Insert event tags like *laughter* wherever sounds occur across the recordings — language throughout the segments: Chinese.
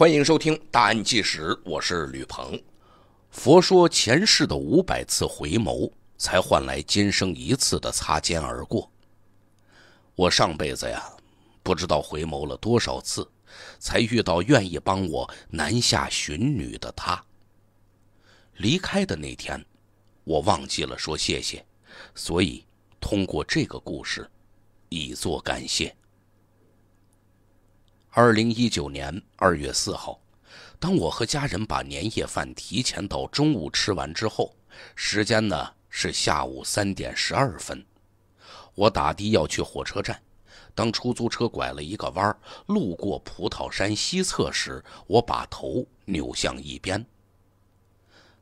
欢迎收听《大案纪实》，我是吕鹏。佛说前世的五百次回眸，才换来今生一次的擦肩而过。我上辈子呀，不知道回眸了多少次，才遇到愿意帮我南下寻女的他。离开的那天，我忘记了说谢谢，所以通过这个故事，以作感谢。二零一九年二月四号，当我和家人把年夜饭提前到中午吃完之后，时间呢是下午三点十二分，我打的要去火车站。当出租车拐了一个弯，路过葡萄山西侧时，我把头扭向一边。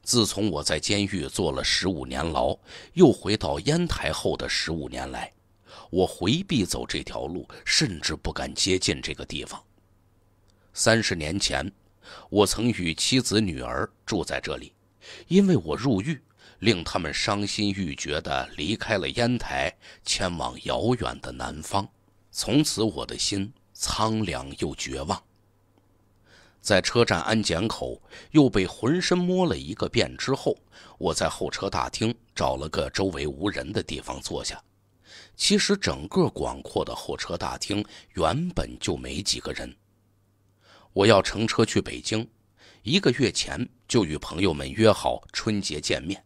自从我在监狱坐了十五年牢，又回到烟台后的十五年来。我回避走这条路，甚至不敢接近这个地方。三十年前，我曾与妻子、女儿住在这里，因为我入狱，令他们伤心欲绝地离开了烟台，前往遥远的南方。从此，我的心苍凉又绝望。在车站安检口又被浑身摸了一个遍之后，我在候车大厅找了个周围无人的地方坐下。其实，整个广阔的候车大厅原本就没几个人。我要乘车去北京，一个月前就与朋友们约好春节见面。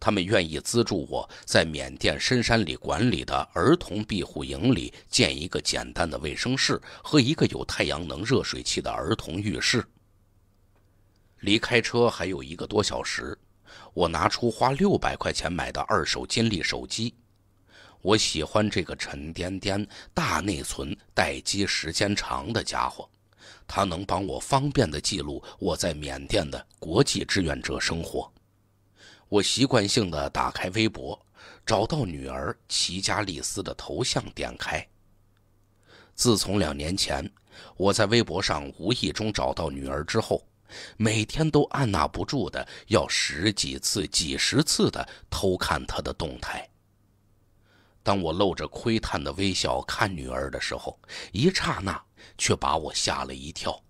他们愿意资助我在缅甸深山里管理的儿童庇护营里建一个简单的卫生室和一个有太阳能热水器的儿童浴室。离开车还有一个多小时，我拿出花六百块钱买的二手金立手机。我喜欢这个沉甸甸、大内存、待机时间长的家伙，它能帮我方便的记录我在缅甸的国际志愿者生活。我习惯性的打开微博，找到女儿齐加丽斯的头像，点开。自从两年前我在微博上无意中找到女儿之后，每天都按捺不住的要十几次、几十次的偷看她的动态。当我露着窥探的微笑看女儿的时候，一刹那却把我吓了一跳。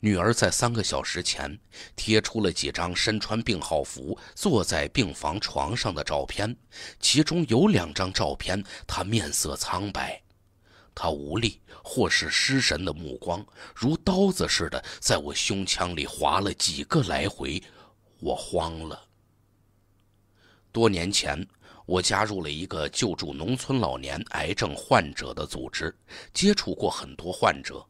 女儿在三个小时前贴出了几张身穿病号服、坐在病房床上的照片，其中有两张照片，她面色苍白，她无力或是失神的目光，如刀子似的在我胸腔里划了几个来回，我慌了。多年前。我加入了一个救助农村老年癌症患者的组织，接触过很多患者。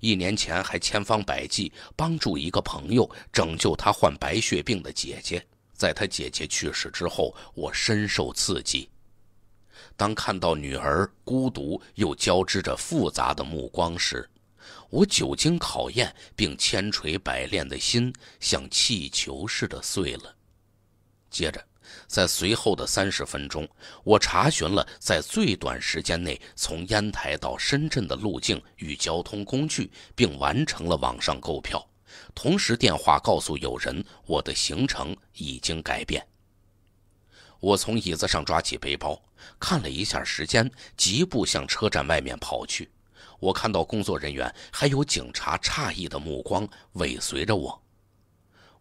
一年前还千方百计帮助一个朋友拯救他患白血病的姐姐，在他姐姐去世之后，我深受刺激。当看到女儿孤独又交织着复杂的目光时，我久经考验并千锤百炼的心像气球似的碎了。接着。在随后的三十分钟，我查询了在最短时间内从烟台到深圳的路径与交通工具，并完成了网上购票。同时电话告诉友人我的行程已经改变。我从椅子上抓起背包，看了一下时间，疾步向车站外面跑去。我看到工作人员还有警察诧异的目光尾随着我，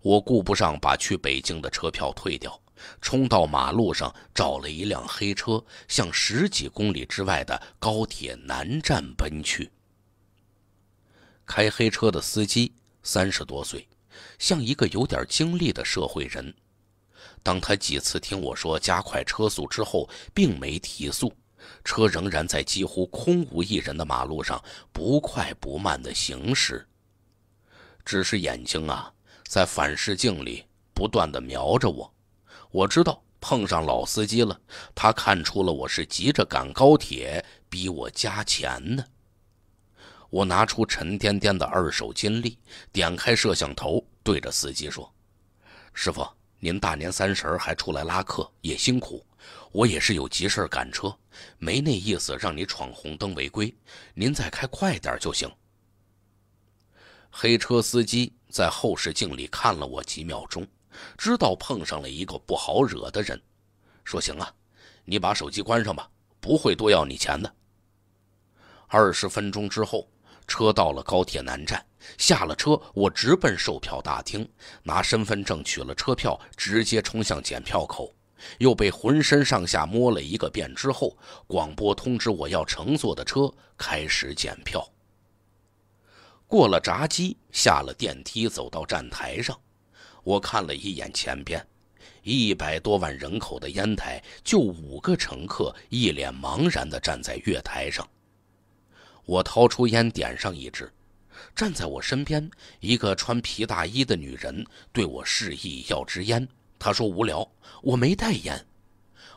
我顾不上把去北京的车票退掉。冲到马路上，找了一辆黑车，向十几公里之外的高铁南站奔去。开黑车的司机三十多岁，像一个有点经历的社会人。当他几次听我说加快车速之后，并没提速，车仍然在几乎空无一人的马路上不快不慢地行驶，只是眼睛啊，在反视镜里不断地瞄着我。我知道碰上老司机了，他看出了我是急着赶高铁，逼我加钱呢。我拿出沉甸甸的二手金粒，点开摄像头，对着司机说：“师傅，您大年三十还出来拉客，也辛苦。我也是有急事赶车，没那意思让你闯红灯违规，您再开快点就行。”黑车司机在后视镜里看了我几秒钟。知道碰上了一个不好惹的人，说：“行啊，你把手机关上吧，不会多要你钱的。”二十分钟之后，车到了高铁南站，下了车，我直奔售票大厅，拿身份证取了车票，直接冲向检票口，又被浑身上下摸了一个遍之后，广播通知我要乘坐的车开始检票。过了闸机，下了电梯，走到站台上。我看了一眼前边，一百多万人口的烟台，就五个乘客一脸茫然地站在月台上。我掏出烟点上一支，站在我身边一个穿皮大衣的女人对我示意要支烟，她说无聊，我没带烟。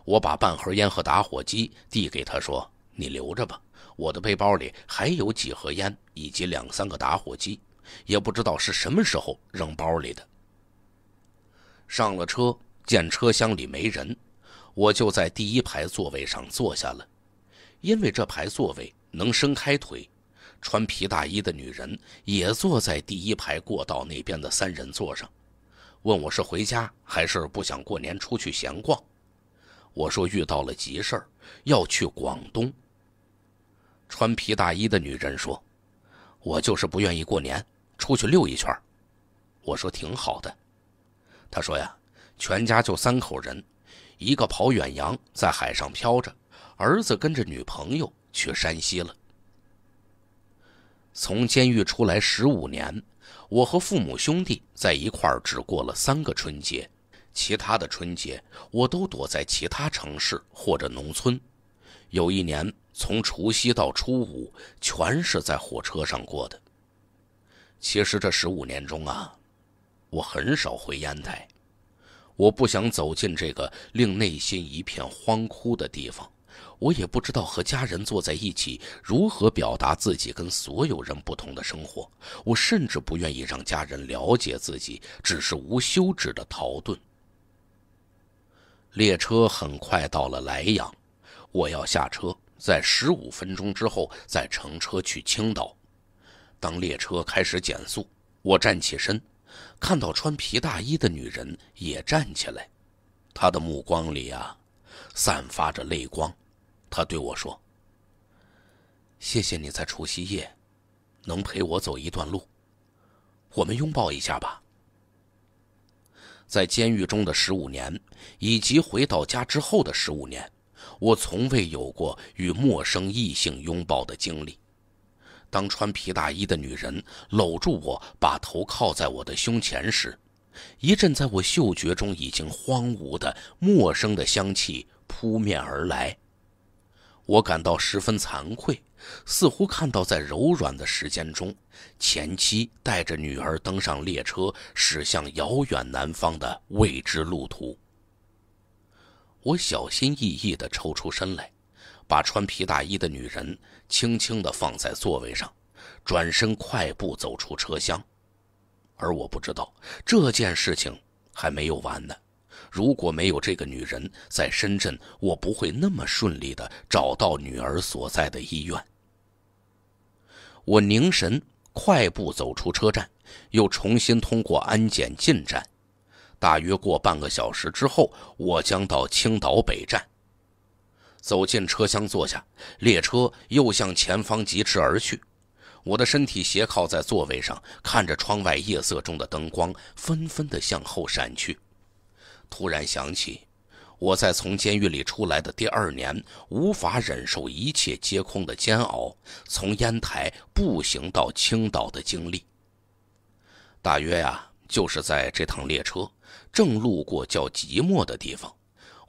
我把半盒烟和打火机递给她说：“你留着吧，我的背包里还有几盒烟以及两三个打火机，也不知道是什么时候扔包里的。”上了车，见车厢里没人，我就在第一排座位上坐下了，因为这排座位能伸开腿。穿皮大衣的女人也坐在第一排过道那边的三人座上，问我是回家还是不想过年出去闲逛。我说遇到了急事儿，要去广东。穿皮大衣的女人说：“我就是不愿意过年出去溜一圈。”我说：“挺好的。”他说呀，全家就三口人，一个跑远洋在海上漂着，儿子跟着女朋友去山西了。从监狱出来十五年，我和父母兄弟在一块儿只过了三个春节，其他的春节我都躲在其他城市或者农村。有一年从除夕到初五，全是在火车上过的。其实这十五年中啊。我很少回烟台，我不想走进这个令内心一片荒枯的地方。我也不知道和家人坐在一起如何表达自己跟所有人不同的生活。我甚至不愿意让家人了解自己，只是无休止的逃遁。列车很快到了莱阳，我要下车，在十五分钟之后再乘车去青岛。当列车开始减速，我站起身。看到穿皮大衣的女人也站起来，她的目光里啊，散发着泪光。她对我说：“谢谢你在除夕夜能陪我走一段路，我们拥抱一下吧。”在监狱中的十五年，以及回到家之后的十五年，我从未有过与陌生异性拥抱的经历。当穿皮大衣的女人搂住我，把头靠在我的胸前时，一阵在我嗅觉中已经荒芜的陌生的香气扑面而来。我感到十分惭愧，似乎看到在柔软的时间中，前妻带着女儿登上列车，驶向遥远南方的未知路途。我小心翼翼的抽出身来，把穿皮大衣的女人。轻轻的放在座位上，转身快步走出车厢，而我不知道这件事情还没有完呢。如果没有这个女人，在深圳，我不会那么顺利的找到女儿所在的医院。我凝神，快步走出车站，又重新通过安检进站。大约过半个小时之后，我将到青岛北站。走进车厢坐下，列车又向前方疾驰而去。我的身体斜靠在座位上，看着窗外夜色中的灯光纷纷地向后闪去。突然想起，我在从监狱里出来的第二年，无法忍受一切皆空的煎熬，从烟台步行到青岛的经历。大约呀，就是在这趟列车正路过叫即墨的地方。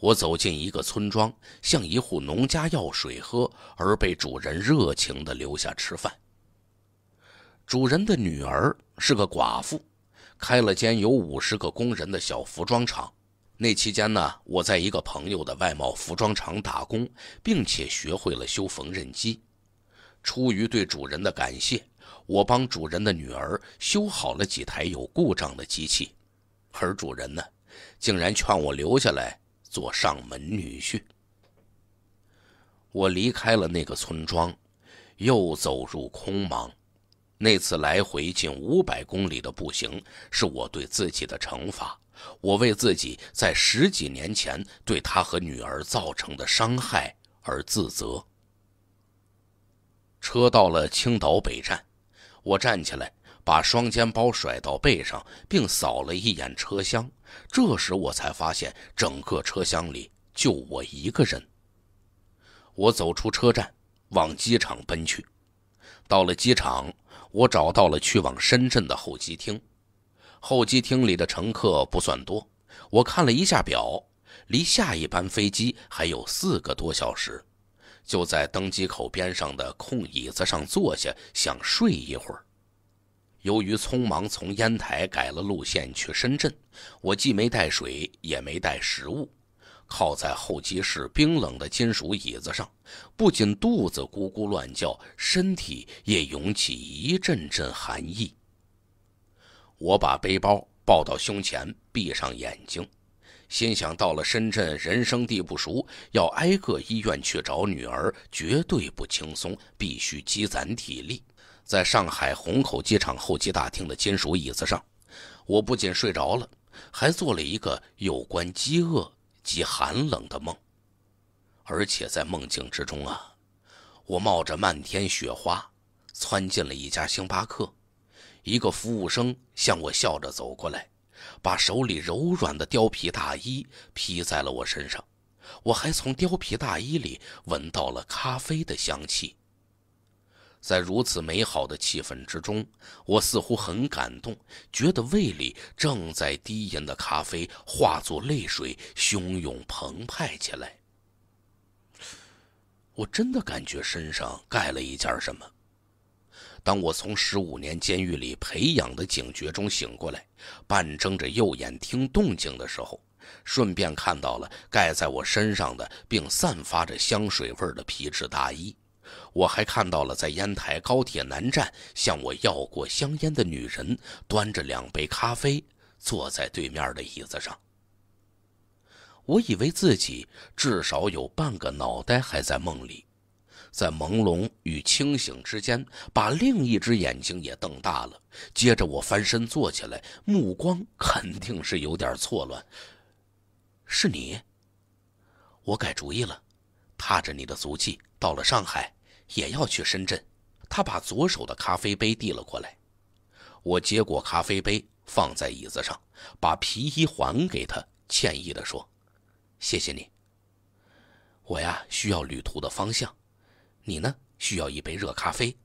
我走进一个村庄，向一户农家要水喝，而被主人热情地留下吃饭。主人的女儿是个寡妇，开了间有五十个工人的小服装厂。那期间呢，我在一个朋友的外贸服装厂打工，并且学会了修缝纫机。出于对主人的感谢，我帮主人的女儿修好了几台有故障的机器，而主人呢，竟然劝我留下来。做上门女婿。我离开了那个村庄，又走入空茫。那次来回近五百公里的步行，是我对自己的惩罚。我为自己在十几年前对他和女儿造成的伤害而自责。车到了青岛北站，我站起来。把双肩包甩到背上，并扫了一眼车厢。这时我才发现，整个车厢里就我一个人。我走出车站，往机场奔去。到了机场，我找到了去往深圳的候机厅。候机厅里的乘客不算多。我看了一下表，离下一班飞机还有四个多小时。就在登机口边上的空椅子上坐下，想睡一会儿。由于匆忙从烟台改了路线去深圳，我既没带水也没带食物，靠在候机室冰冷的金属椅子上，不仅肚子咕咕乱叫，身体也涌起一阵阵寒意。我把背包抱到胸前，闭上眼睛，心想：到了深圳，人生地不熟，要挨个医院去找女儿，绝对不轻松，必须积攒体力。在上海虹口机场候机大厅的金属椅子上，我不仅睡着了，还做了一个有关饥饿及寒冷的梦。而且在梦境之中啊，我冒着漫天雪花，窜进了一家星巴克。一个服务生向我笑着走过来，把手里柔软的貂皮大衣披在了我身上。我还从貂皮大衣里闻到了咖啡的香气。在如此美好的气氛之中，我似乎很感动，觉得胃里正在低吟的咖啡化作泪水汹涌澎湃起来。我真的感觉身上盖了一件什么。当我从十五年监狱里培养的警觉中醒过来，半睁着右眼听动静的时候，顺便看到了盖在我身上的并散发着香水味的皮质大衣。我还看到了在烟台高铁南站向我要过香烟的女人，端着两杯咖啡坐在对面的椅子上。我以为自己至少有半个脑袋还在梦里，在朦胧与清醒之间，把另一只眼睛也瞪大了。接着我翻身坐起来，目光肯定是有点错乱。是你？我改主意了，踏着你的足迹到了上海。也要去深圳，他把左手的咖啡杯递了过来，我接过咖啡杯放在椅子上，把皮衣还给他，歉意地说：“谢谢你，我呀需要旅途的方向，你呢需要一杯热咖啡，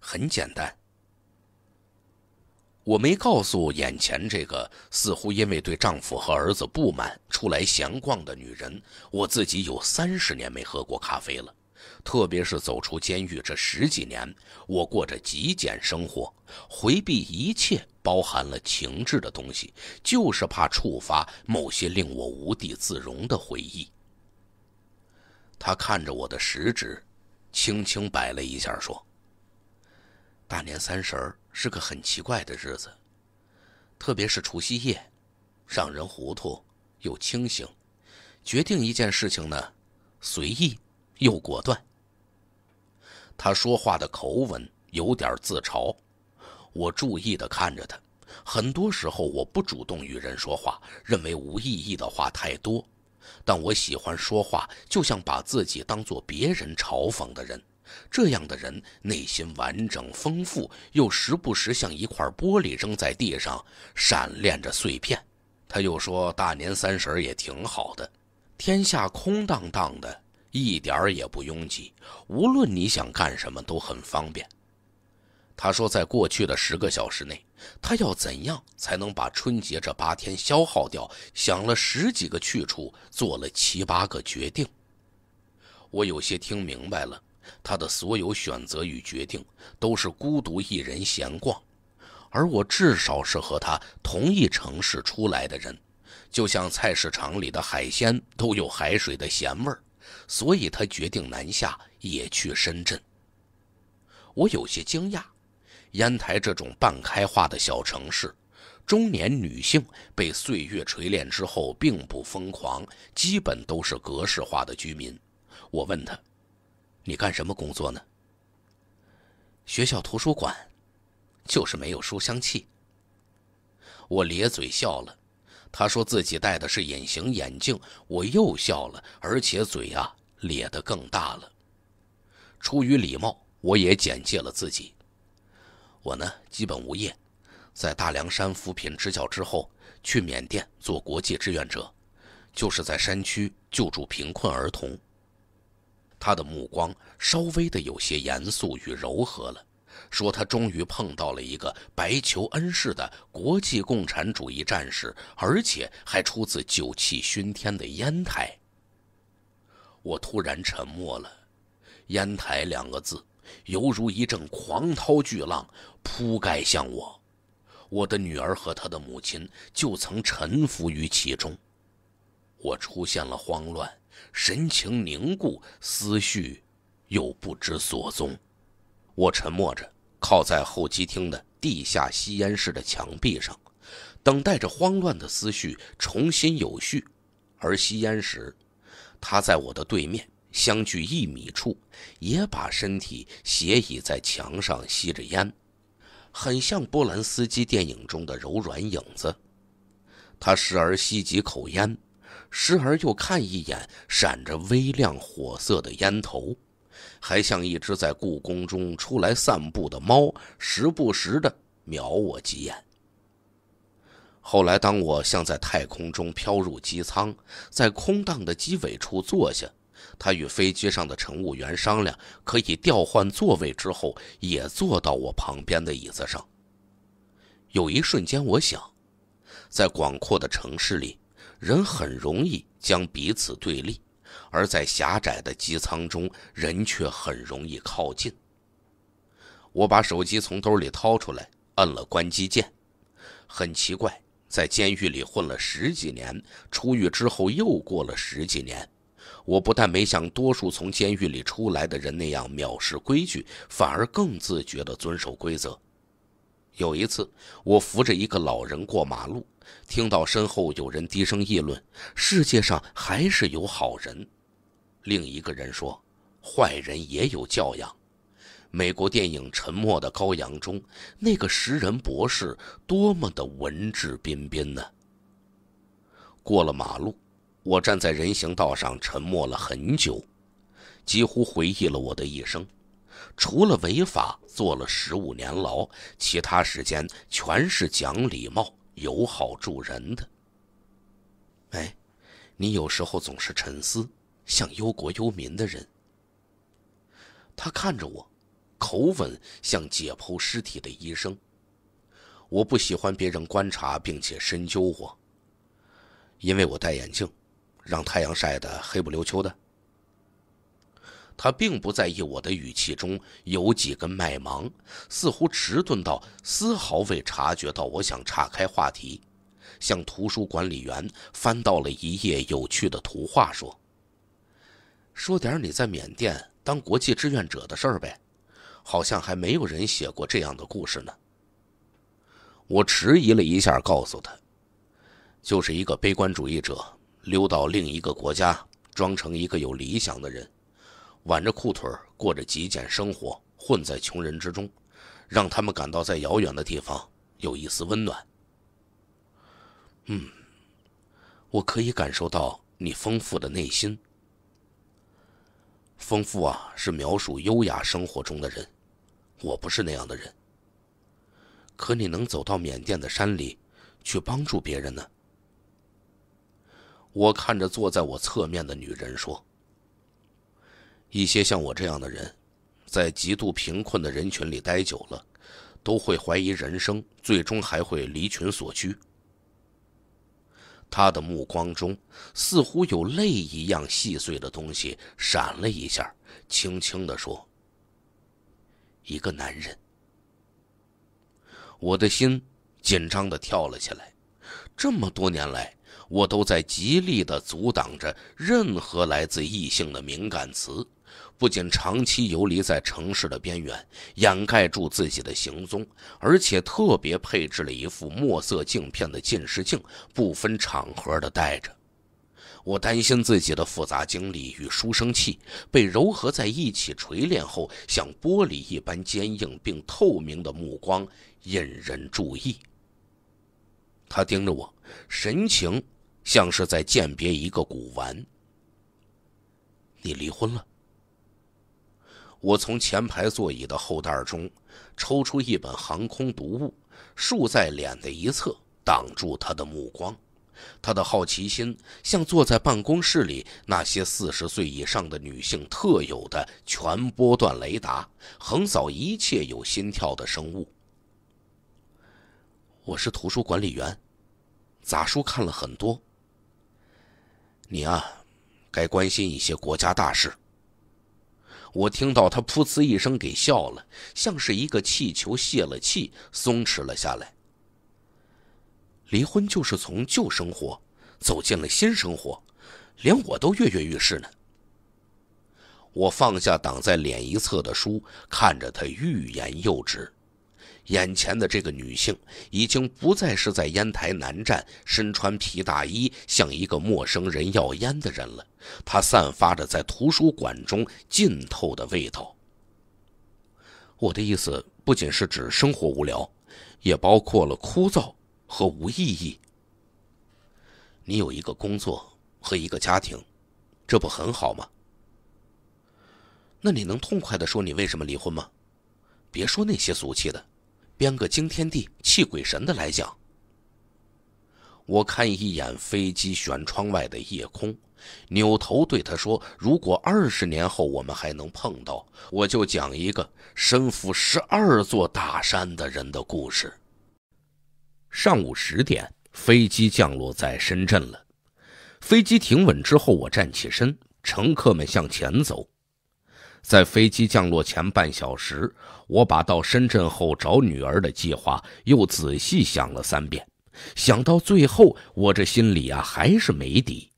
很简单。”我没告诉眼前这个似乎因为对丈夫和儿子不满出来闲逛的女人，我自己有三十年没喝过咖啡了。特别是走出监狱这十几年，我过着极简生活，回避一切包含了情志的东西，就是怕触发某些令我无地自容的回忆。他看着我的食指，轻轻摆了一下，说：“大年三十是个很奇怪的日子，特别是除夕夜，让人糊涂又清醒。决定一件事情呢，随意。”又果断。他说话的口吻有点自嘲，我注意的看着他。很多时候我不主动与人说话，认为无意义的话太多。但我喜欢说话，就像把自己当做别人嘲讽的人。这样的人内心完整丰富，又时不时像一块玻璃扔在地上，闪亮着碎片。他又说：“大年三十也挺好的，天下空荡荡的。”一点儿也不拥挤，无论你想干什么都很方便。他说，在过去的十个小时内，他要怎样才能把春节这八天消耗掉？想了十几个去处，做了七八个决定。我有些听明白了，他的所有选择与决定都是孤独一人闲逛，而我至少是和他同一城市出来的人，就像菜市场里的海鲜都有海水的咸味儿。所以，他决定南下，也去深圳。我有些惊讶，烟台这种半开化的小城市，中年女性被岁月锤炼之后，并不疯狂，基本都是格式化的居民。我问他：“你干什么工作呢？”学校图书馆，就是没有书香气。我咧嘴笑了。他说自己戴的是隐形眼镜，我又笑了，而且嘴啊咧得更大了。出于礼貌，我也简介了自己。我呢，基本无业，在大凉山扶贫支教之后，去缅甸做国际志愿者，就是在山区救助贫困儿童。他的目光稍微的有些严肃与柔和了。说他终于碰到了一个白求恩式的国际共产主义战士，而且还出自酒气熏天的烟台。我突然沉默了，烟台两个字，犹如一阵狂涛巨浪扑盖向我。我的女儿和她的母亲就曾臣服于其中，我出现了慌乱，神情凝固，思绪又不知所踪。我沉默着。靠在候机厅的地下吸烟室的墙壁上，等待着慌乱的思绪重新有序。而吸烟时，他在我的对面，相距一米处，也把身体斜倚在墙上吸着烟，很像波兰斯基电影中的柔软影子。他时而吸几口烟，时而又看一眼闪着微亮火色的烟头。还像一只在故宫中出来散步的猫，时不时的瞄我几眼。后来，当我像在太空中飘入机舱，在空荡的机尾处坐下，他与飞机上的乘务员商量，可以调换座位之后，也坐到我旁边的椅子上。有一瞬间，我想，在广阔的城市里，人很容易将彼此对立。而在狭窄的机舱中，人却很容易靠近。我把手机从兜里掏出来，摁了关机键。很奇怪，在监狱里混了十几年，出狱之后又过了十几年，我不但没像多数从监狱里出来的人那样藐视规矩，反而更自觉地遵守规则。有一次，我扶着一个老人过马路，听到身后有人低声议论：“世界上还是有好人。”另一个人说：“坏人也有教养。”美国电影《沉默的羔羊》中，那个食人博士多么的文质彬彬呢？过了马路，我站在人行道上，沉默了很久，几乎回忆了我的一生。除了违法坐了十五年牢，其他时间全是讲礼貌、友好助人的。哎，你有时候总是沉思。像忧国忧民的人。他看着我，口吻像解剖尸体的医生。我不喜欢别人观察并且深究我，因为我戴眼镜，让太阳晒得黑不溜秋的。他并不在意我的语气中有几根麦芒，似乎迟钝到丝毫未察觉到我想岔开话题。向图书管理员翻到了一页有趣的图画，说。说点你在缅甸当国际志愿者的事儿呗，好像还没有人写过这样的故事呢。我迟疑了一下，告诉他，就是一个悲观主义者溜到另一个国家，装成一个有理想的人，挽着裤腿过着极简生活，混在穷人之中，让他们感到在遥远的地方有一丝温暖。嗯，我可以感受到你丰富的内心。丰富啊，是描述优雅生活中的人，我不是那样的人。可你能走到缅甸的山里，去帮助别人呢？我看着坐在我侧面的女人说：“一些像我这样的人，在极度贫困的人群里待久了，都会怀疑人生，最终还会离群所居。”他的目光中似乎有泪一样细碎的东西闪了一下，轻轻的说：“一个男人。”我的心紧张的跳了起来。这么多年来，我都在极力的阻挡着任何来自异性的敏感词。不仅长期游离在城市的边缘，掩盖住自己的行踪，而且特别配置了一副墨色镜片的近视镜，不分场合的戴着。我担心自己的复杂经历与书生气被糅合在一起，锤炼后像玻璃一般坚硬并透明的目光引人注意。他盯着我，神情像是在鉴别一个古玩。你离婚了。我从前排座椅的后袋中抽出一本航空读物，竖在脸的一侧，挡住他的目光。他的好奇心像坐在办公室里那些四十岁以上的女性特有的全波段雷达，横扫一切有心跳的生物。我是图书管理员，杂书看了很多。你啊，该关心一些国家大事。我听到他“噗呲”一声给笑了，像是一个气球泄了气，松弛了下来。离婚就是从旧生活走进了新生活，连我都跃跃欲试呢。我放下挡在脸一侧的书，看着他欲言又止。眼前的这个女性已经不再是在烟台南站身穿皮大衣向一个陌生人要烟的人了，她散发着在图书馆中浸透的味道。我的意思不仅是指生活无聊，也包括了枯燥和无意义。你有一个工作和一个家庭，这不很好吗？那你能痛快的说你为什么离婚吗？别说那些俗气的。编个惊天地、泣鬼神的来讲。我看一眼飞机悬窗外的夜空，扭头对他说：“如果二十年后我们还能碰到，我就讲一个身负十二座大山的人的故事。”上午十点，飞机降落在深圳了。飞机停稳之后，我站起身，乘客们向前走。在飞机降落前半小时，我把到深圳后找女儿的计划又仔细想了三遍，想到最后，我这心里啊还是没底。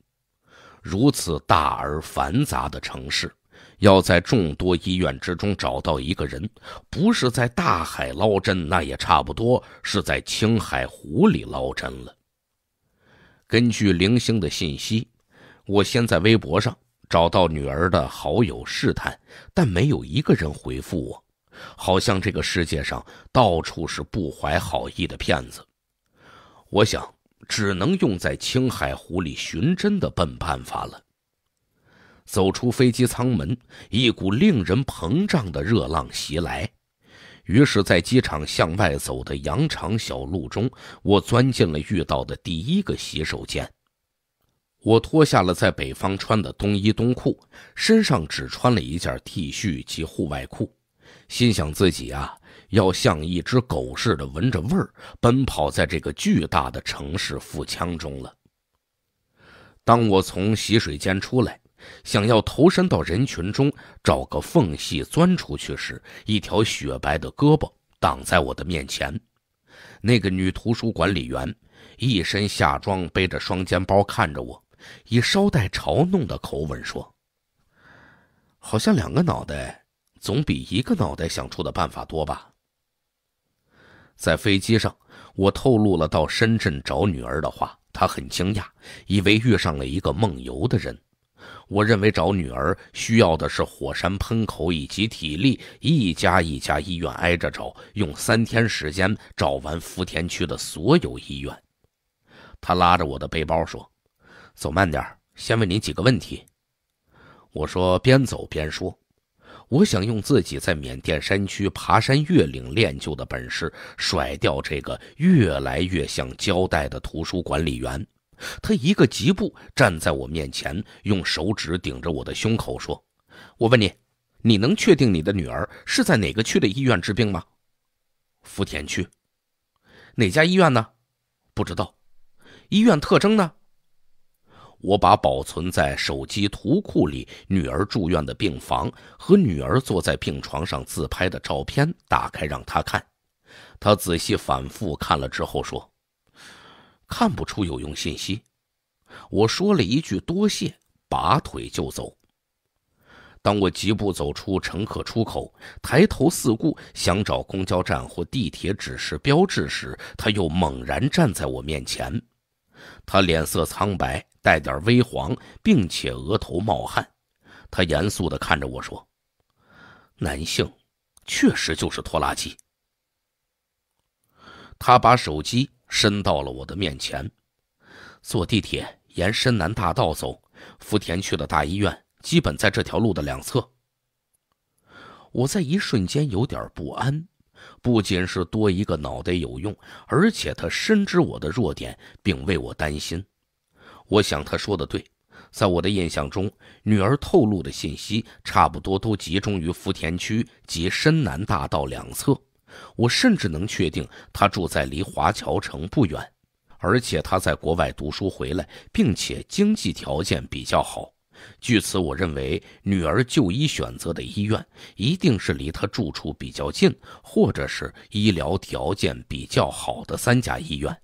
如此大而繁杂的城市，要在众多医院之中找到一个人，不是在大海捞针，那也差不多是在青海湖里捞针了。根据零星的信息，我先在微博上。找到女儿的好友试探，但没有一个人回复我，好像这个世界上到处是不怀好意的骗子。我想，只能用在青海湖里寻真的笨办法了。走出飞机舱门，一股令人膨胀的热浪袭来，于是，在机场向外走的羊肠小路中，我钻进了遇到的第一个洗手间。我脱下了在北方穿的冬衣冬裤，身上只穿了一件 T 恤及户外裤，心想自己啊要像一只狗似的闻着味儿奔跑在这个巨大的城市腹腔中了。当我从洗水间出来，想要投身到人群中找个缝隙钻出去时，一条雪白的胳膊挡在我的面前，那个女图书管理员，一身夏装背着双肩包看着我。以稍带嘲弄的口吻说：“好像两个脑袋总比一个脑袋想出的办法多吧。”在飞机上，我透露了到深圳找女儿的话，他很惊讶，以为遇上了一个梦游的人。我认为找女儿需要的是火山喷口以及体力，一家一家医院挨着找，用三天时间找完福田区的所有医院。他拉着我的背包说。走慢点儿，先问你几个问题。我说边走边说，我想用自己在缅甸山区爬山越岭练就的本事，甩掉这个越来越像胶带的图书管理员。他一个急步站在我面前，用手指顶着我的胸口说：“我问你，你能确定你的女儿是在哪个区的医院治病吗？福田区，哪家医院呢？不知道，医院特征呢？”我把保存在手机图库里女儿住院的病房和女儿坐在病床上自拍的照片打开让她看，她仔细反复看了之后说：“看不出有用信息。”我说了一句“多谢”，拔腿就走。当我疾步走出乘客出口，抬头四顾，想找公交站或地铁指示标志时，他又猛然站在我面前，他脸色苍白。带点微黄，并且额头冒汗，他严肃的看着我说：“男性，确实就是拖拉机。”他把手机伸到了我的面前。坐地铁沿深南大道走，福田区的大医院基本在这条路的两侧。我在一瞬间有点不安，不仅是多一个脑袋有用，而且他深知我的弱点，并为我担心。我想他说的对，在我的印象中，女儿透露的信息差不多都集中于福田区及深南大道两侧。我甚至能确定她住在离华侨城不远，而且她在国外读书回来，并且经济条件比较好。据此，我认为女儿就医选择的医院一定是离她住处比较近，或者是医疗条件比较好的三家医院。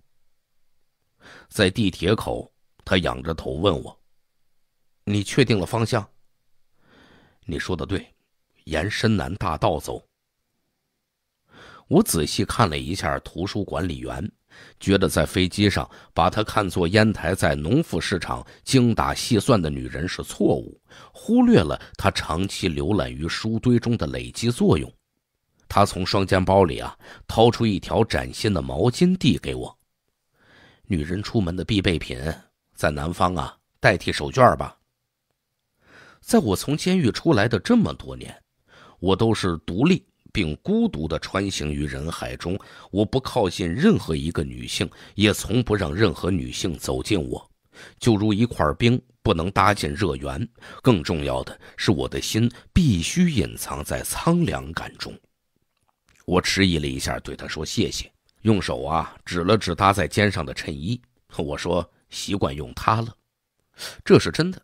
在地铁口。他仰着头问我：“你确定了方向？”“你说的对，沿深南大道走。”我仔细看了一下图书管理员，觉得在飞机上把她看作烟台在农副市场精打细算的女人是错误，忽略了她长期浏览于书堆中的累积作用。他从双肩包里啊掏出一条崭新的毛巾递给我，女人出门的必备品。在南方啊，代替手绢吧。在我从监狱出来的这么多年，我都是独立并孤独地穿行于人海中。我不靠近任何一个女性，也从不让任何女性走近我，就如一块冰，不能搭进热源。更重要的是，我的心必须隐藏在苍凉感中。我迟疑了一下，对他说：“谢谢。”用手啊，指了指搭在肩上的衬衣，我说。习惯用它了，这是真的。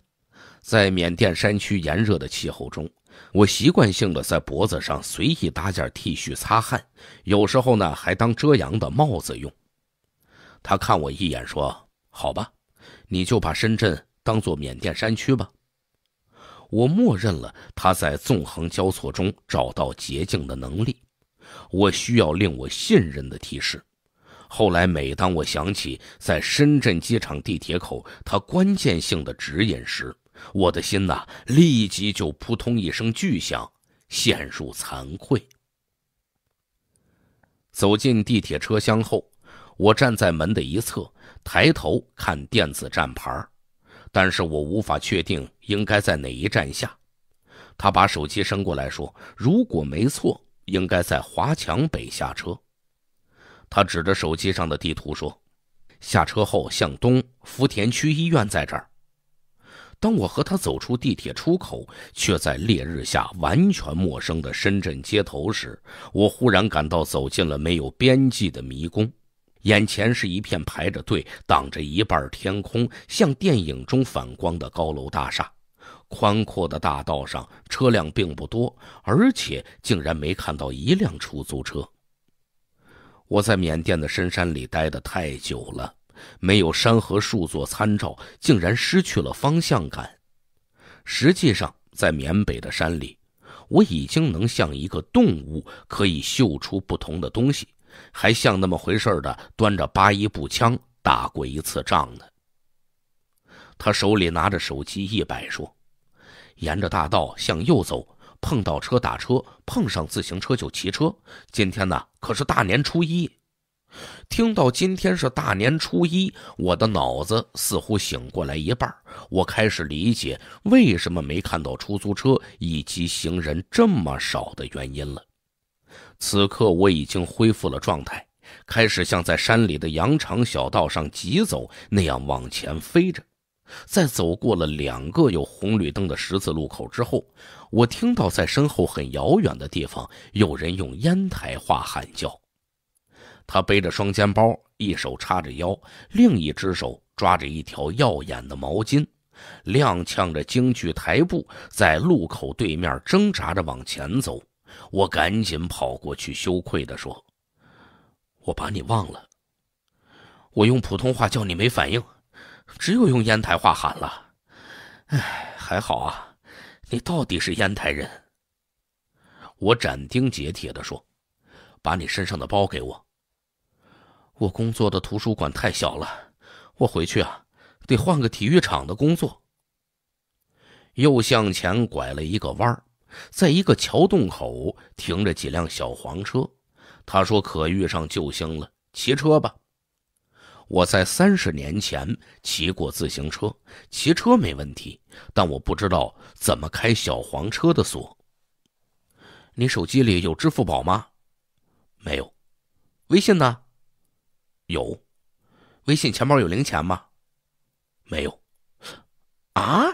在缅甸山区炎热的气候中，我习惯性的在脖子上随意搭件 T 恤擦汗，有时候呢还当遮阳的帽子用。他看我一眼，说：“好吧，你就把深圳当做缅甸山区吧。”我默认了他在纵横交错中找到捷径的能力。我需要令我信任的提示。后来，每当我想起在深圳机场地铁口他关键性的指引时，我的心呐立即就扑通一声巨响，陷入惭愧。走进地铁车厢后，我站在门的一侧，抬头看电子站牌儿，但是我无法确定应该在哪一站下。他把手机伸过来，说：“如果没错，应该在华强北下车。”他指着手机上的地图说：“下车后向东，福田区医院在这儿。”当我和他走出地铁出口，却在烈日下完全陌生的深圳街头时，我忽然感到走进了没有边际的迷宫。眼前是一片排着队、挡着一半天空、像电影中反光的高楼大厦。宽阔的大道上车辆并不多，而且竟然没看到一辆出租车。我在缅甸的深山里待的太久了，没有山河树作参照，竟然失去了方向感。实际上，在缅北的山里，我已经能像一个动物，可以嗅出不同的东西，还像那么回事的端着八一步枪打过一次仗呢。他手里拿着手机一摆，说：“沿着大道向右走。”碰到车打车，碰上自行车就骑车。今天呢，可是大年初一。听到今天是大年初一，我的脑子似乎醒过来一半我开始理解为什么没看到出租车以及行人这么少的原因了。此刻我已经恢复了状态，开始像在山里的羊肠小道上疾走那样往前飞着。在走过了两个有红绿灯的十字路口之后。我听到在身后很遥远的地方有人用烟台话喊叫，他背着双肩包，一手叉着腰，另一只手抓着一条耀眼的毛巾，踉跄着京剧台步在路口对面挣扎着往前走。我赶紧跑过去，羞愧的说：“我把你忘了。我用普通话叫你没反应，只有用烟台话喊了。哎，还好啊。”你到底是烟台人？我斩钉截铁的说：“把你身上的包给我。”我工作的图书馆太小了，我回去啊，得换个体育场的工作。又向前拐了一个弯，在一个桥洞口停着几辆小黄车。他说：“可遇上救星了，骑车吧。”我在三十年前骑过自行车，骑车没问题。但我不知道怎么开小黄车的锁。你手机里有支付宝吗？没有。微信呢？有。微信钱包有零钱吗？没有。啊？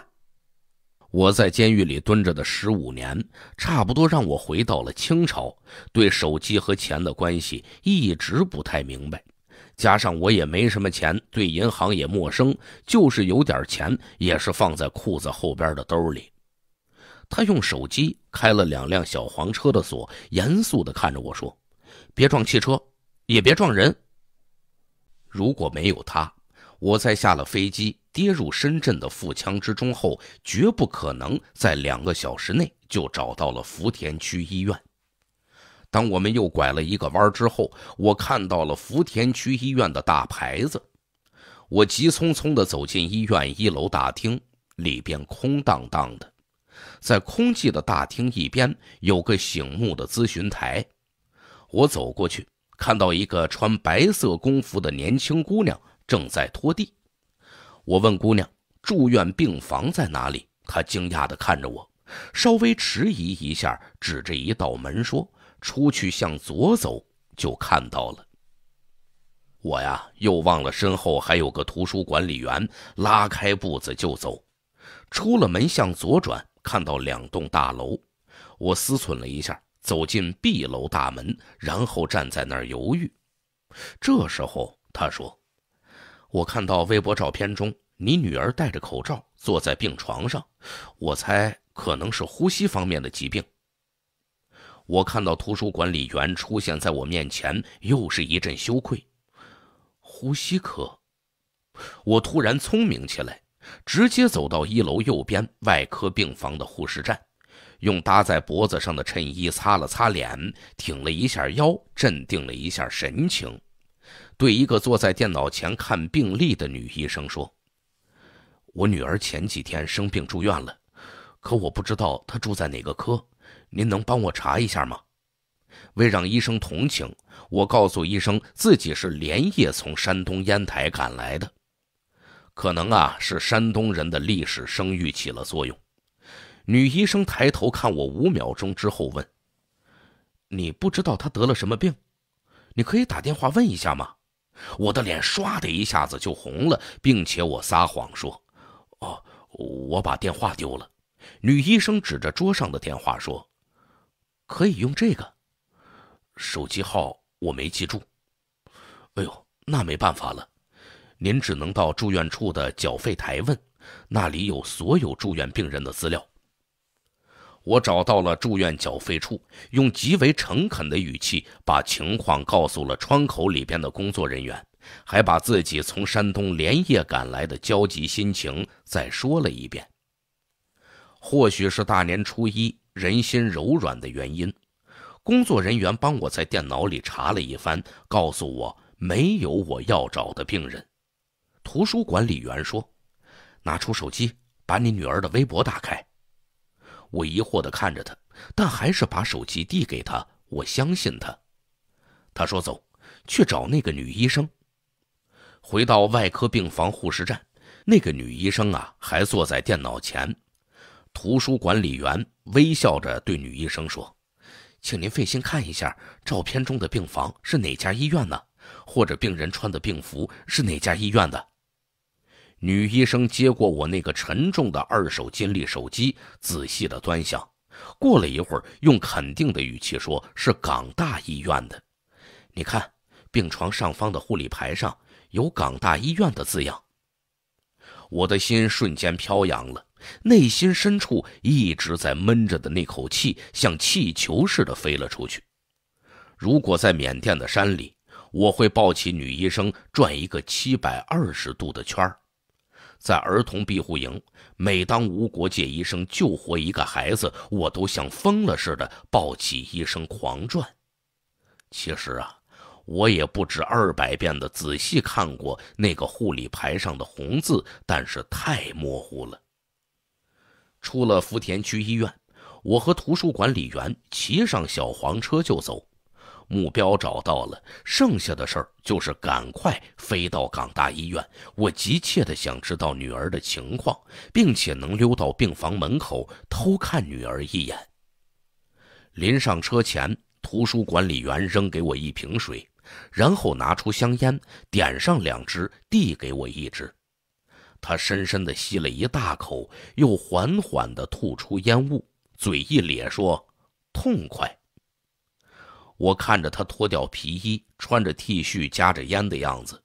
我在监狱里蹲着的十五年，差不多让我回到了清朝，对手机和钱的关系一直不太明白。加上我也没什么钱，对银行也陌生，就是有点钱，也是放在裤子后边的兜里。他用手机开了两辆小黄车的锁，严肃地看着我说：“别撞汽车，也别撞人。”如果没有他，我在下了飞机跌入深圳的腹腔之中后，绝不可能在两个小时内就找到了福田区医院。当我们又拐了一个弯之后，我看到了福田区医院的大牌子。我急匆匆地走进医院一楼大厅，里边空荡荡的。在空寂的大厅一边，有个醒目的咨询台。我走过去，看到一个穿白色工服的年轻姑娘正在拖地。我问姑娘：“住院病房在哪里？”她惊讶地看着我，稍微迟疑一下，指着一道门说。出去向左走就看到了。我呀又忘了身后还有个图书管理员，拉开步子就走，出了门向左转，看到两栋大楼。我思忖了一下，走进 B 楼大门，然后站在那儿犹豫。这时候他说：“我看到微博照片中，你女儿戴着口罩坐在病床上，我猜可能是呼吸方面的疾病。”我看到图书管理员出现在我面前，又是一阵羞愧。呼吸科，我突然聪明起来，直接走到一楼右边外科病房的护士站，用搭在脖子上的衬衣擦了擦脸，挺了一下腰，镇定了一下神情，对一个坐在电脑前看病历的女医生说：“我女儿前几天生病住院了，可我不知道她住在哪个科。”您能帮我查一下吗？为让医生同情，我告诉医生自己是连夜从山东烟台赶来的，可能啊是山东人的历史声誉起了作用。女医生抬头看我五秒钟之后问：“你不知道他得了什么病？你可以打电话问一下吗？”我的脸唰的一下子就红了，并且我撒谎说：“哦，我把电话丢了。”女医生指着桌上的电话说。可以用这个，手机号我没记住。哎呦，那没办法了，您只能到住院处的缴费台问，那里有所有住院病人的资料。我找到了住院缴费处，用极为诚恳的语气把情况告诉了窗口里边的工作人员，还把自己从山东连夜赶来的焦急心情再说了一遍。或许是大年初一。人心柔软的原因，工作人员帮我在电脑里查了一番，告诉我没有我要找的病人。图书管理员说：“拿出手机，把你女儿的微博打开。”我疑惑地看着他，但还是把手机递给他。我相信他。他说：“走，去找那个女医生。”回到外科病房护士站，那个女医生啊，还坐在电脑前。图书管理员微笑着对女医生说：“请您费心看一下照片中的病房是哪家医院呢？或者病人穿的病服是哪家医院的？”女医生接过我那个沉重的二手金立手机，仔细的端详。过了一会儿，用肯定的语气说：“是港大医院的。你看，病床上方的护理牌上有港大医院的字样。”我的心瞬间飘扬了。内心深处一直在闷着的那口气，像气球似的飞了出去。如果在缅甸的山里，我会抱起女医生转一个七百二十度的圈儿。在儿童庇护营，每当无国界医生救活一个孩子，我都像疯了似的抱起医生狂转。其实啊，我也不止二百遍的仔细看过那个护理牌上的红字，但是太模糊了。出了福田区医院，我和图书管理员骑上小黄车就走。目标找到了，剩下的事儿就是赶快飞到港大医院。我急切地想知道女儿的情况，并且能溜到病房门口偷看女儿一眼。临上车前，图书管理员扔给我一瓶水，然后拿出香烟，点上两支，递给我一支。他深深地吸了一大口，又缓缓地吐出烟雾，嘴一咧说：“痛快。”我看着他脱掉皮衣，穿着 T 恤夹着烟的样子，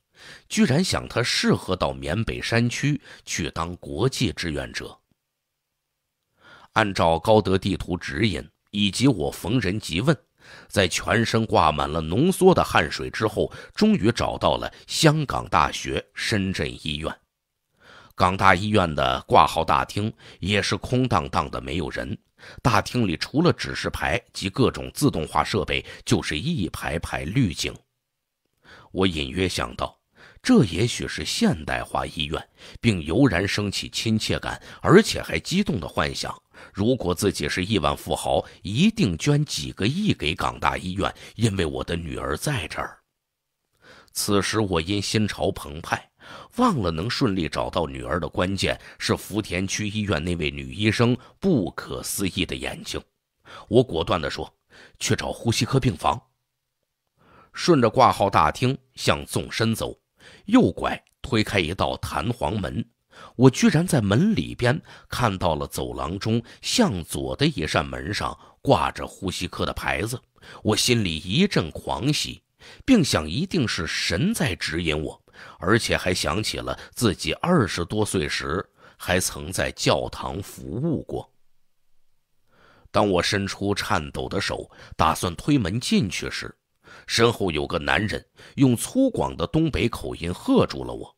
居然想他适合到缅北山区去当国际志愿者。按照高德地图指引，以及我逢人即问，在全身挂满了浓缩的汗水之后，终于找到了香港大学深圳医院。港大医院的挂号大厅也是空荡荡的，没有人。大厅里除了指示牌及各种自动化设备，就是一排排绿景。我隐约想到，这也许是现代化医院，并油然升起亲切感，而且还激动的幻想：如果自己是亿万富豪，一定捐几个亿给港大医院，因为我的女儿在这儿。此时，我因心潮澎湃。忘了能顺利找到女儿的关键是福田区医院那位女医生不可思议的眼睛。我果断的说：“去找呼吸科病房。”顺着挂号大厅向纵深走，右拐推开一道弹簧门，我居然在门里边看到了走廊中向左的一扇门上挂着呼吸科的牌子。我心里一阵狂喜，并想一定是神在指引我。而且还想起了自己二十多岁时还曾在教堂服务过。当我伸出颤抖的手，打算推门进去时，身后有个男人用粗犷的东北口音喝住了我。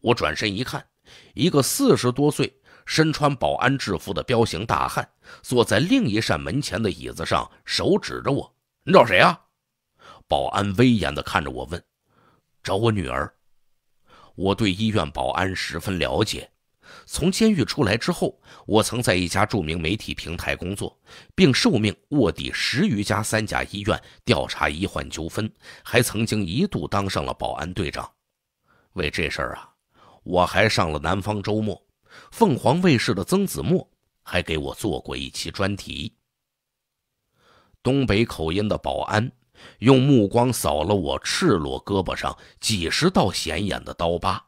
我转身一看，一个四十多岁、身穿保安制服的彪形大汉坐在另一扇门前的椅子上，手指着我：“你找谁啊？”保安威严地看着我问：“找我女儿？”我对医院保安十分了解。从监狱出来之后，我曾在一家著名媒体平台工作，并受命卧底十余家三甲医院调查医患纠纷，还曾经一度当上了保安队长。为这事儿啊，我还上了《南方周末》，凤凰卫视的曾子墨还给我做过一期专题。东北口音的保安。用目光扫了我赤裸胳膊上几十道显眼的刀疤，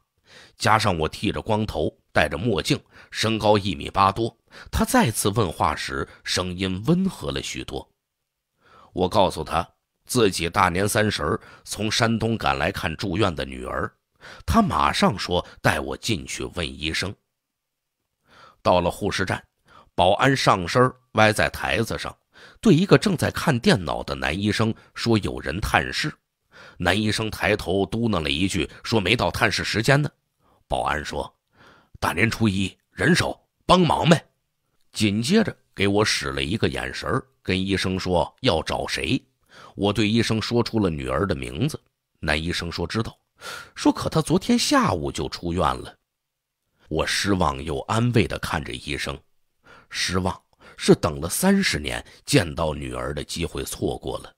加上我剃着光头、戴着墨镜、身高一米八多，他再次问话时声音温和了许多。我告诉他自己大年三十从山东赶来看住院的女儿，他马上说带我进去问医生。到了护士站，保安上身歪在台子上。对一个正在看电脑的男医生说：“有人探视。”男医生抬头嘟囔了一句：“说没到探视时间呢。”保安说：“大年初一，人手帮忙呗。”紧接着给我使了一个眼神跟医生说要找谁。我对医生说出了女儿的名字。男医生说：“知道。”说：“可他昨天下午就出院了。”我失望又安慰地看着医生，失望。是等了三十年，见到女儿的机会错过了。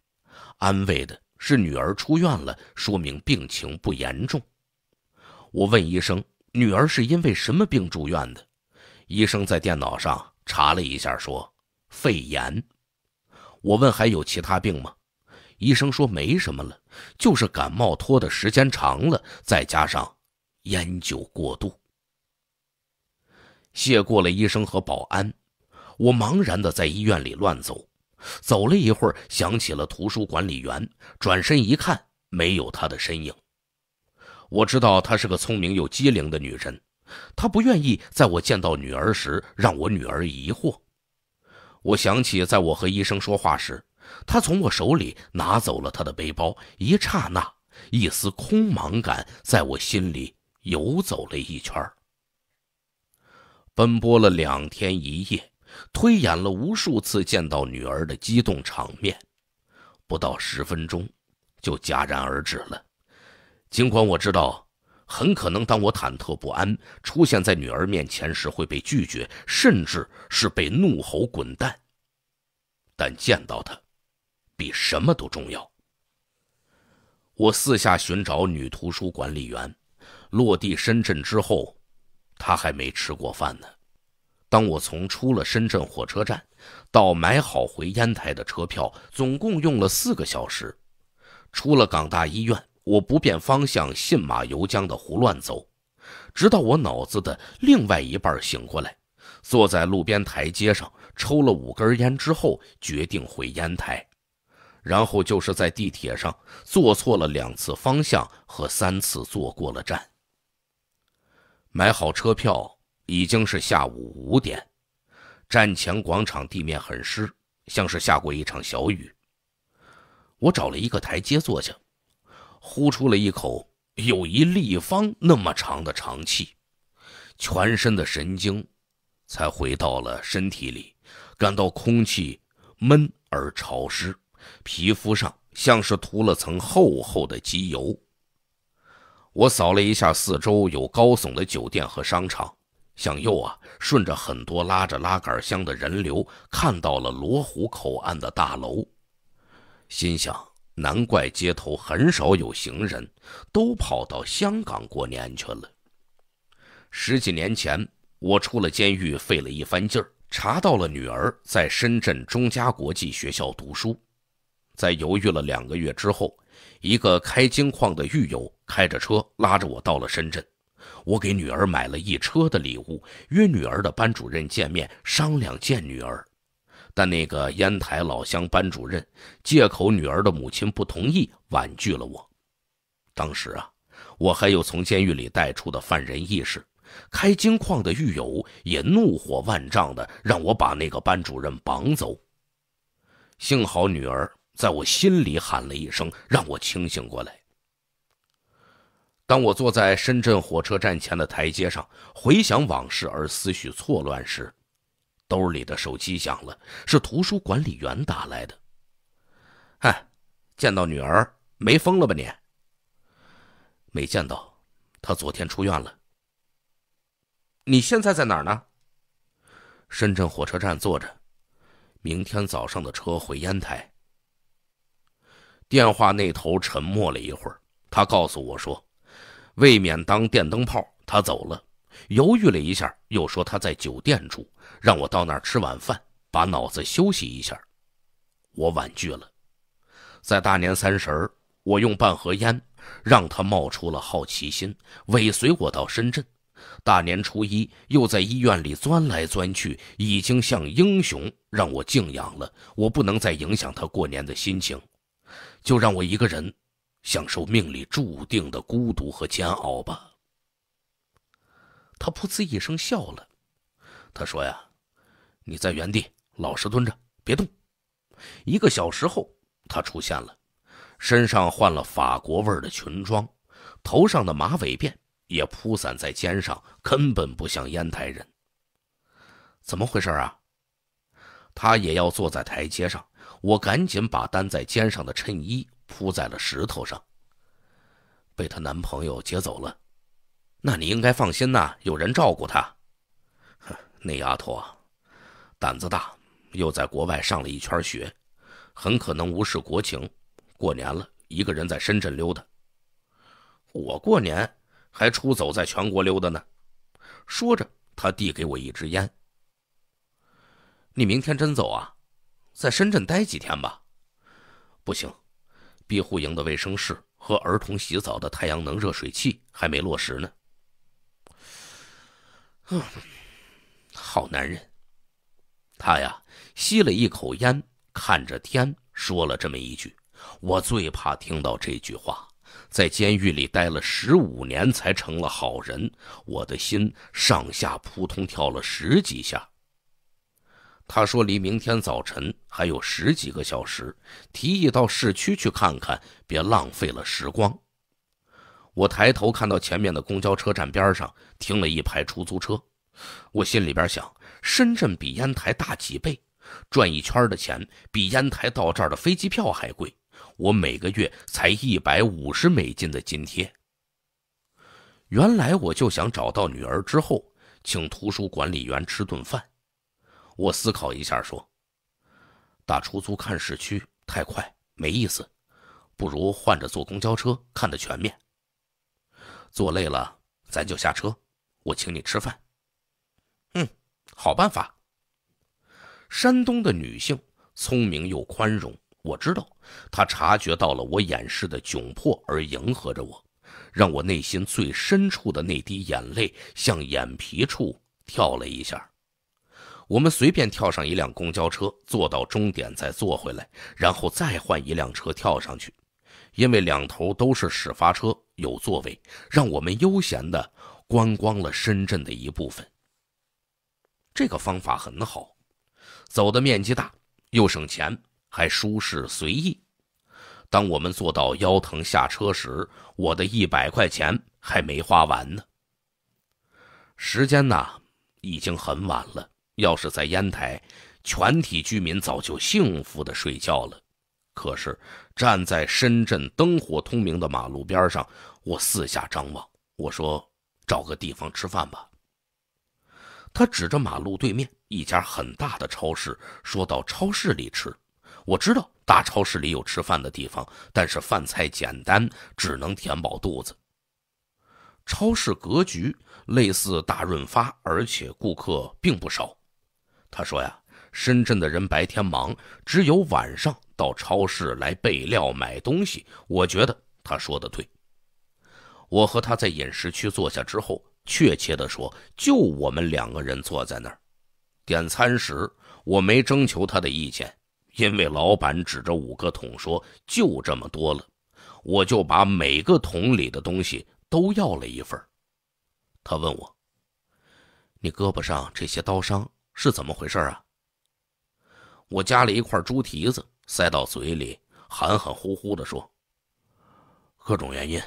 安慰的是，女儿出院了，说明病情不严重。我问医生，女儿是因为什么病住院的？医生在电脑上查了一下，说肺炎。我问还有其他病吗？医生说没什么了，就是感冒拖的时间长了，再加上烟酒过度。谢过了医生和保安。我茫然的在医院里乱走，走了一会儿，想起了图书管理员，转身一看，没有她的身影。我知道她是个聪明又机灵的女人，她不愿意在我见到女儿时让我女儿疑惑。我想起在我和医生说话时，她从我手里拿走了她的背包，一刹那，一丝空茫感在我心里游走了一圈。奔波了两天一夜。推演了无数次见到女儿的激动场面，不到十分钟，就戛然而止了。尽管我知道，很可能当我忐忑不安出现在女儿面前时会被拒绝，甚至是被怒吼“滚蛋”，但见到她，比什么都重要。我四下寻找女图书管理员，落地深圳之后，她还没吃过饭呢。当我从出了深圳火车站到买好回烟台的车票，总共用了四个小时。出了港大医院，我不辨方向，信马由缰的胡乱走，直到我脑子的另外一半醒过来，坐在路边台阶上抽了五根烟之后，决定回烟台，然后就是在地铁上坐错了两次方向和三次坐过了站，买好车票。已经是下午五点，站前广场地面很湿，像是下过一场小雨。我找了一个台阶坐下，呼出了一口有一立方那么长的长气，全身的神经才回到了身体里，感到空气闷而潮湿，皮肤上像是涂了层厚厚的机油。我扫了一下四周，有高耸的酒店和商场。向右啊，顺着很多拉着拉杆箱的人流，看到了罗湖口岸的大楼，心想：难怪街头很少有行人，都跑到香港过年去了。十几年前，我出了监狱，费了一番劲儿，查到了女儿在深圳中嘉国际学校读书，在犹豫了两个月之后，一个开金矿的狱友开着车拉着我到了深圳。我给女儿买了一车的礼物，约女儿的班主任见面商量见女儿，但那个烟台老乡班主任借口女儿的母亲不同意，婉拒了我。当时啊，我还有从监狱里带出的犯人意识，开金矿的狱友也怒火万丈的让我把那个班主任绑走。幸好女儿在我心里喊了一声，让我清醒过来。当我坐在深圳火车站前的台阶上回想往事而思绪错乱时，兜里的手机响了，是图书管理员打来的。哎，见到女儿没疯了吧你？没见到，她昨天出院了。你现在在哪儿呢？深圳火车站坐着，明天早上的车回烟台。电话那头沉默了一会儿，他告诉我说。未免当电灯泡，他走了，犹豫了一下，又说他在酒店住，让我到那儿吃晚饭，把脑子休息一下。我婉拒了。在大年三十儿，我用半盒烟，让他冒出了好奇心，尾随我到深圳。大年初一，又在医院里钻来钻去，已经像英雄，让我敬仰了。我不能再影响他过年的心情，就让我一个人。享受命里注定的孤独和煎熬吧。他噗呲一声笑了，他说：“呀，你在原地老实蹲着，别动。”一个小时后，他出现了，身上换了法国味儿的裙装，头上的马尾辫也铺散在肩上，根本不像烟台人。怎么回事啊？他也要坐在台阶上，我赶紧把担在肩上的衬衣。扑在了石头上，被她男朋友接走了。那你应该放心呐，有人照顾她。那丫头啊，胆子大，又在国外上了一圈学，很可能无视国情。过年了，一个人在深圳溜达。我过年还出走，在全国溜达呢。说着，他递给我一支烟。你明天真走啊？在深圳待几天吧？不行。庇护营的卫生室和儿童洗澡的太阳能热水器还没落实呢。好男人，他呀吸了一口烟，看着天，说了这么一句：“我最怕听到这句话。”在监狱里待了十五年，才成了好人，我的心上下扑通跳了十几下。他说：“离明天早晨还有十几个小时，提议到市区去看看，别浪费了时光。”我抬头看到前面的公交车站边上停了一排出租车，我心里边想：深圳比烟台大几倍，转一圈的钱比烟台到这儿的飞机票还贵。我每个月才一百五十美金的津贴。原来我就想找到女儿之后，请图书管理员吃顿饭。我思考一下，说：“打出租看市区太快没意思，不如换着坐公交车，看得全面。坐累了咱就下车，我请你吃饭。”嗯，好办法。山东的女性聪明又宽容，我知道她察觉到了我掩饰的窘迫，而迎合着我，让我内心最深处的那滴眼泪向眼皮处跳了一下。我们随便跳上一辆公交车，坐到终点再坐回来，然后再换一辆车跳上去，因为两头都是始发车，有座位，让我们悠闲地观光了深圳的一部分。这个方法很好，走的面积大，又省钱，还舒适随意。当我们坐到腰疼下车时，我的一百块钱还没花完呢。时间呢，已经很晚了。要是在烟台，全体居民早就幸福的睡觉了。可是站在深圳灯火通明的马路边上，我四下张望，我说：“找个地方吃饭吧。”他指着马路对面一家很大的超市，说到：“超市里吃。”我知道大超市里有吃饭的地方，但是饭菜简单，只能填饱肚子。超市格局类似大润发，而且顾客并不少。他说呀，深圳的人白天忙，只有晚上到超市来备料买东西。我觉得他说的对。我和他在饮食区坐下之后，确切的说，就我们两个人坐在那儿。点餐时，我没征求他的意见，因为老板指着五个桶说就这么多了，我就把每个桶里的东西都要了一份。他问我：“你胳膊上这些刀伤？”是怎么回事啊？我夹了一块猪蹄子塞到嘴里，含含糊糊的说：“各种原因。”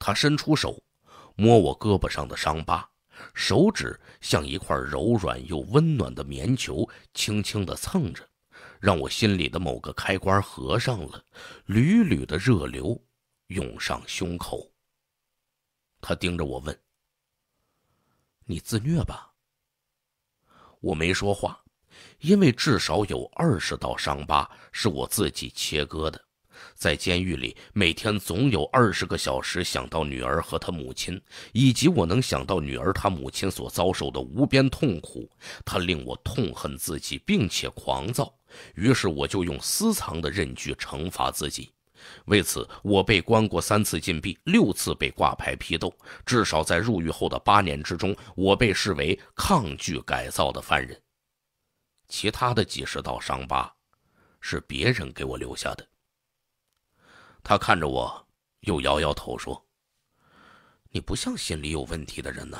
他伸出手，摸我胳膊上的伤疤，手指像一块柔软又温暖的棉球，轻轻的蹭着，让我心里的某个开关合上了，缕缕的热流涌上胸口。他盯着我问：“你自虐吧？”我没说话，因为至少有二十道伤疤是我自己切割的。在监狱里，每天总有二十个小时想到女儿和她母亲，以及我能想到女儿她母亲所遭受的无边痛苦，它令我痛恨自己，并且狂躁。于是我就用私藏的刃具惩罚自己。为此，我被关过三次禁闭，六次被挂牌批斗。至少在入狱后的八年之中，我被视为抗拒改造的犯人。其他的几十道伤疤，是别人给我留下的。他看着我，又摇摇头说：“你不像心理有问题的人呢，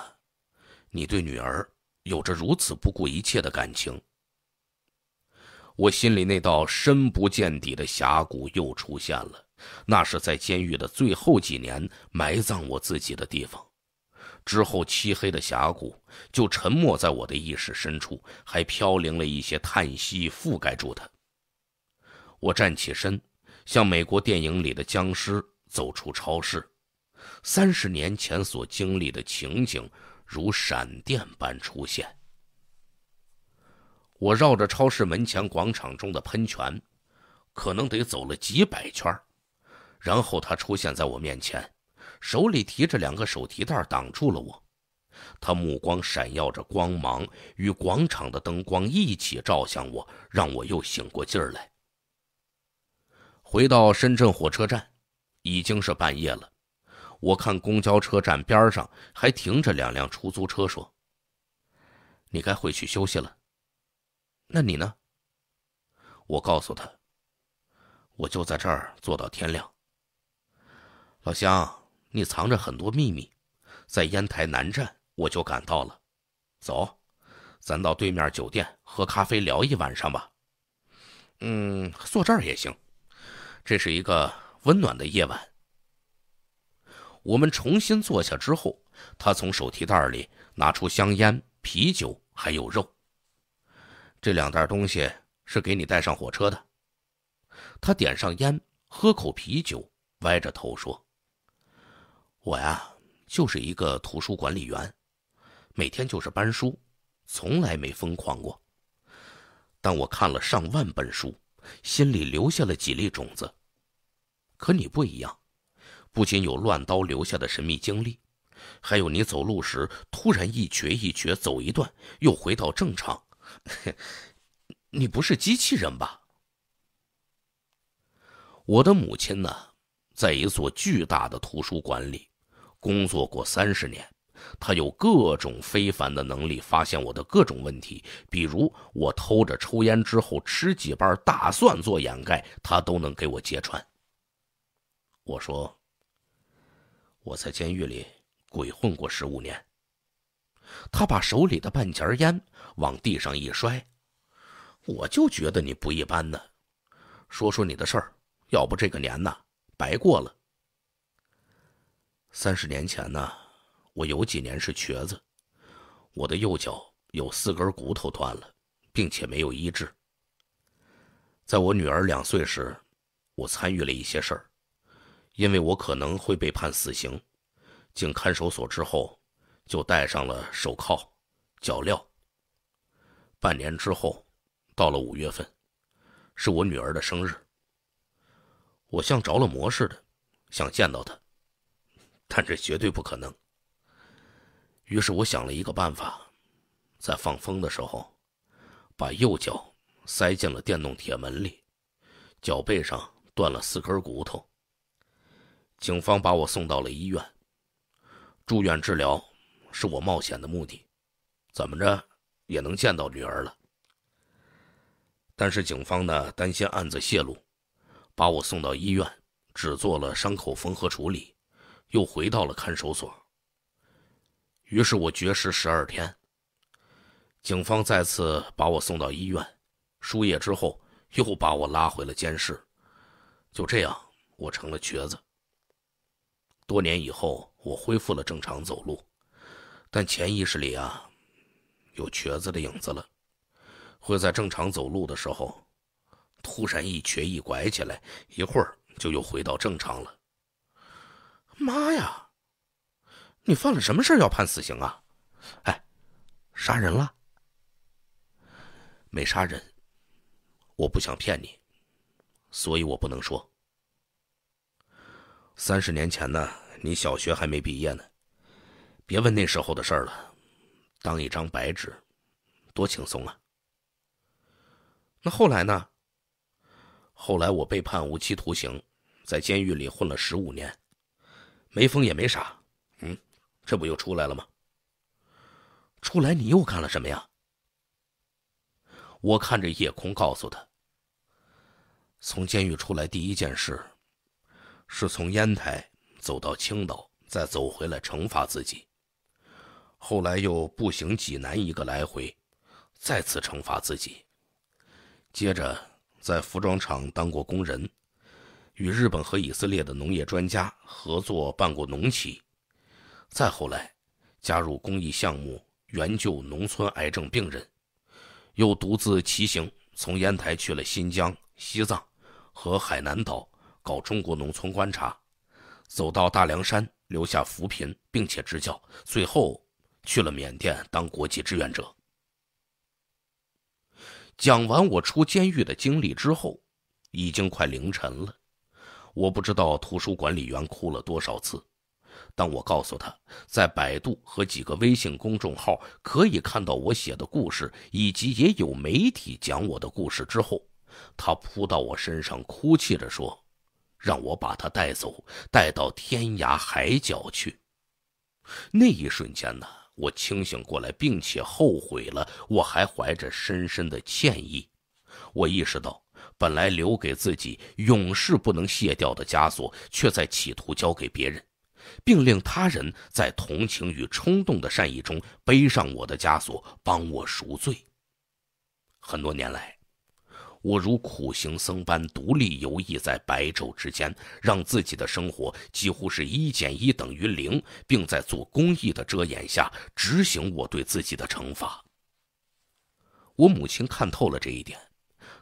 你对女儿有着如此不顾一切的感情。”我心里那道深不见底的峡谷又出现了，那是在监狱的最后几年埋葬我自己的地方。之后，漆黑的峡谷就沉没在我的意识深处，还飘零了一些叹息，覆盖住它。我站起身，像美国电影里的僵尸走出超市，三十年前所经历的情景如闪电般出现。我绕着超市门前广场中的喷泉，可能得走了几百圈然后他出现在我面前，手里提着两个手提袋挡住了我。他目光闪耀着光芒，与广场的灯光一起照向我，让我又醒过劲儿来。回到深圳火车站，已经是半夜了。我看公交车站边上还停着两辆出租车，说：“你该回去休息了。”那你呢？我告诉他，我就在这儿坐到天亮。老乡，你藏着很多秘密，在烟台南站我就赶到了。走，咱到对面酒店喝咖啡聊一晚上吧。嗯，坐这儿也行。这是一个温暖的夜晚。我们重新坐下之后，他从手提袋里拿出香烟、啤酒，还有肉。这两袋东西是给你带上火车的。他点上烟，喝口啤酒，歪着头说：“我呀，就是一个图书管理员，每天就是搬书，从来没疯狂过。但我看了上万本书，心里留下了几粒种子。可你不一样，不仅有乱刀留下的神秘经历，还有你走路时突然一瘸一瘸走一段，又回到正常。” *laughs* 你不是机器人吧？我的母亲呢，在一座巨大的图书馆里工作过三十年。她有各种非凡的能力，发现我的各种问题，比如我偷着抽烟之后吃几瓣大蒜做掩盖，她都能给我揭穿。我说，我在监狱里鬼混过十五年。他把手里的半截烟往地上一摔，我就觉得你不一般呢。说说你的事儿，要不这个年呢白过了。三十年前呢，我有几年是瘸子，我的右脚有四根骨头断了，并且没有医治。在我女儿两岁时，我参与了一些事儿，因为我可能会被判死刑。进看守所之后。就戴上了手铐、脚镣。半年之后，到了五月份，是我女儿的生日。我像着了魔似的，想见到她，但这绝对不可能。于是我想了一个办法，在放风的时候，把右脚塞进了电动铁门里，脚背上断了四根骨头。警方把我送到了医院，住院治疗。是我冒险的目的，怎么着也能见到女儿了。但是警方呢，担心案子泄露，把我送到医院，只做了伤口缝合处理，又回到了看守所。于是我绝食十二天。警方再次把我送到医院，输液之后，又把我拉回了监室。就这样，我成了瘸子。多年以后，我恢复了正常走路。但潜意识里啊，有瘸子的影子了，会在正常走路的时候，突然一瘸一拐起来，一会儿就又回到正常了。妈呀！你犯了什么事要判死刑啊？哎，杀人了？没杀人，我不想骗你，所以我不能说。三十年前呢，你小学还没毕业呢。别问那时候的事儿了，当一张白纸，多轻松啊！那后来呢？后来我被判无期徒刑，在监狱里混了十五年，没疯也没傻，嗯，这不又出来了吗？出来你又干了什么呀？我看着夜空，告诉他：从监狱出来第一件事，是从烟台走到青岛，再走回来惩罚自己。后来又步行济南一个来回，再次惩罚自己。接着在服装厂当过工人，与日本和以色列的农业专家合作办过农企。再后来加入公益项目，援救农村癌症病人，又独自骑行从烟台去了新疆、西藏和海南岛，搞中国农村观察，走到大凉山留下扶贫并且支教，最后。去了缅甸当国际志愿者。讲完我出监狱的经历之后，已经快凌晨了。我不知道图书管理员哭了多少次。当我告诉他，在百度和几个微信公众号可以看到我写的故事，以及也有媒体讲我的故事之后，他扑到我身上哭泣着说：“让我把他带走，带到天涯海角去。”那一瞬间呢？我清醒过来，并且后悔了。我还怀着深深的歉意，我意识到，本来留给自己永世不能卸掉的枷锁，却在企图交给别人，并令他人在同情与冲动的善意中背上我的枷锁，帮我赎罪。很多年来。我如苦行僧般独立游弋在白昼之间，让自己的生活几乎是一减一等于零，并在做公益的遮掩下执行我对自己的惩罚。我母亲看透了这一点，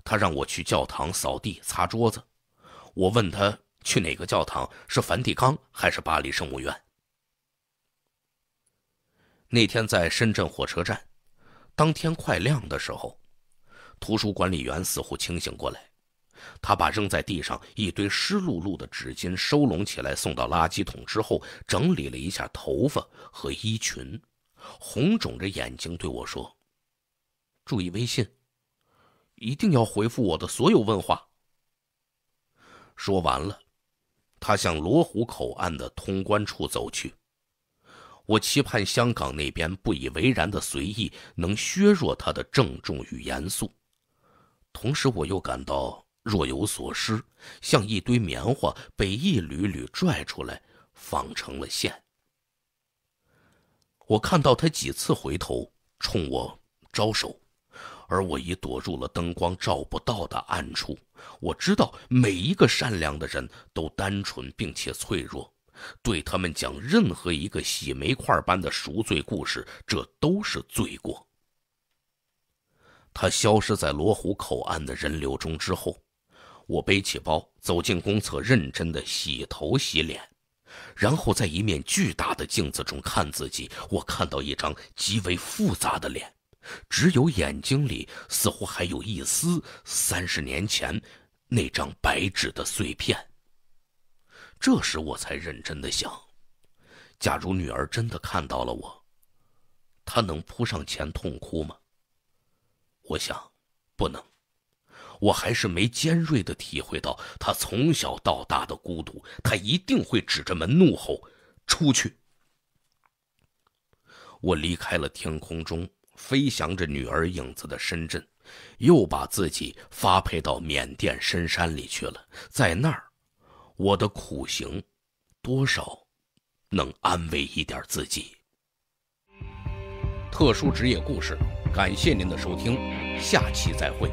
她让我去教堂扫地、擦桌子。我问她去哪个教堂，是梵蒂冈还是巴黎圣母院？那天在深圳火车站，当天快亮的时候。图书管理员似乎清醒过来，他把扔在地上一堆湿漉漉的纸巾收拢起来，送到垃圾桶之后，整理了一下头发和衣裙，红肿着眼睛对我说：“注意微信，一定要回复我的所有问话。”说完了，他向罗湖口岸的通关处走去。我期盼香港那边不以为然的随意，能削弱他的郑重与严肃。同时，我又感到若有所失，像一堆棉花被一缕缕拽出来，纺成了线。我看到他几次回头冲我招手，而我已躲入了灯光照不到的暗处。我知道每一个善良的人都单纯并且脆弱，对他们讲任何一个洗煤块般的赎罪故事，这都是罪过。他消失在罗湖口岸的人流中之后，我背起包走进公厕，认真的洗头洗脸，然后在一面巨大的镜子中看自己。我看到一张极为复杂的脸，只有眼睛里似乎还有一丝三十年前那张白纸的碎片。这时我才认真的想：假如女儿真的看到了我，她能扑上前痛哭吗？我想，不能，我还是没尖锐的体会到他从小到大的孤独。他一定会指着门怒吼：“出去！”我离开了天空中飞翔着女儿影子的深圳，又把自己发配到缅甸深山里去了。在那儿，我的苦行，多少能安慰一点自己。特殊职业故事。感谢您的收听，下期再会。